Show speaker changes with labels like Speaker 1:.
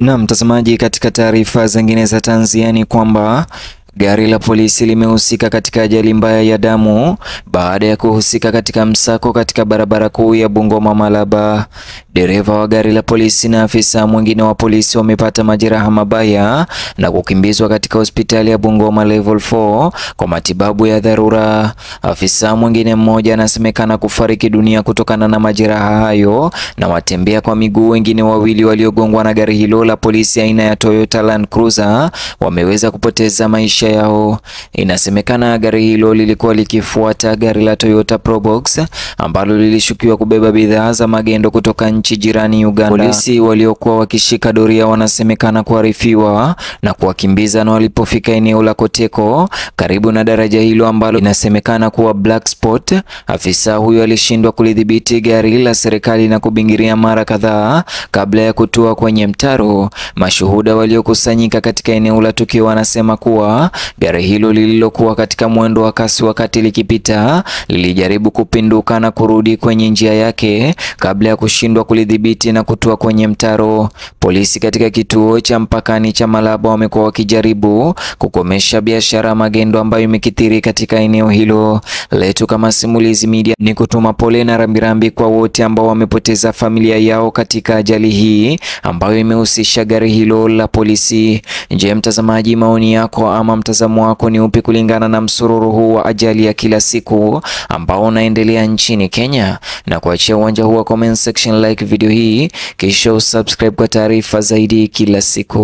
Speaker 1: Na mtazamaji, katika taarifa zingine za ni kwamba Gari la polisi limehusika katika ajali mbaya ya damu baada ya kuhusika katika msako katika barabara kuu ya Bungoma Malaba. Dereva wa gari la polisi na afisa mwingine wa polisi wamepata majeraha mabaya na kukimbizwa katika hospitali ya Bungoma Level 4 kwa matibabu ya dharura. Afisa mwingine mmoja anasemekana kufariki dunia kutokana na majeraha hayo na watembea kwa miguu wengine wawili waliogongwa na gari hilo la polisi aina ya Toyota Land Cruiser wameweza kupoteza maisha maisha yao. Inasemekana gari hilo lilikuwa likifuata gari la Toyota Probox ambalo lilishukiwa kubeba bidhaa za magendo kutoka nchi jirani Uganda. Polisi waliokuwa wakishika doria wanasemekana kuarifiwa na kuwakimbiza na walipofika eneo la Koteko karibu na daraja hilo ambalo inasemekana kuwa black spot, afisa huyo alishindwa kulidhibiti gari la serikali na kubingiria mara kadhaa kabla ya kutua kwenye mtaro. Mashuhuda waliokusanyika katika eneo la tukio wanasema kuwa Gari hilo lililokuwa katika mwendo wa kasi wakati likipita lilijaribu kupinduka na kurudi kwenye njia yake kabla ya kushindwa kulidhibiti na kutua kwenye mtaro. Polisi katika kituo cha mpakani cha Malaba wamekuwa wakijaribu kukomesha biashara magendo ambayo imekithiri katika eneo hilo. Letu kama Simulizi Media ni kutuma pole na rambirambi kwa wote ambao wamepoteza familia yao katika ajali hii ambayo imehusisha gari hilo la polisi. Je, mtazamaji, maoni yako ama mtazamo wako ni upi kulingana na msururu huu wa ajali ya kila siku ambao unaendelea nchini Kenya? Na kuachia uwanja huu wa comment section, like video hii kisha usubscribe kwa taarifa zaidi kila siku.